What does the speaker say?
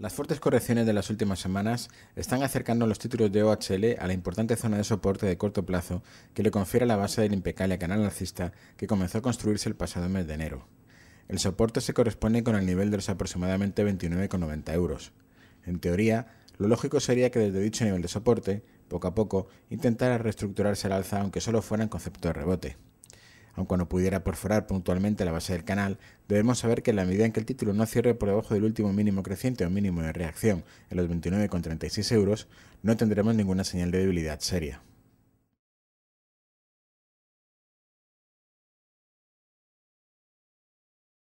Las fuertes correcciones de las últimas semanas están acercando los títulos de OHL a la importante zona de soporte de corto plazo que le confiere la base del impecable canal alcista que comenzó a construirse el pasado mes de enero. El soporte se corresponde con el nivel de los aproximadamente 29,90 euros. En teoría, lo lógico sería que desde dicho nivel de soporte, poco a poco, intentara reestructurarse el alza aunque solo fuera en concepto de rebote. Aunque no pudiera perforar puntualmente la base del canal, debemos saber que en la medida en que el título no cierre por debajo del último mínimo creciente o mínimo de reacción en los 29,36 euros, no tendremos ninguna señal de debilidad seria.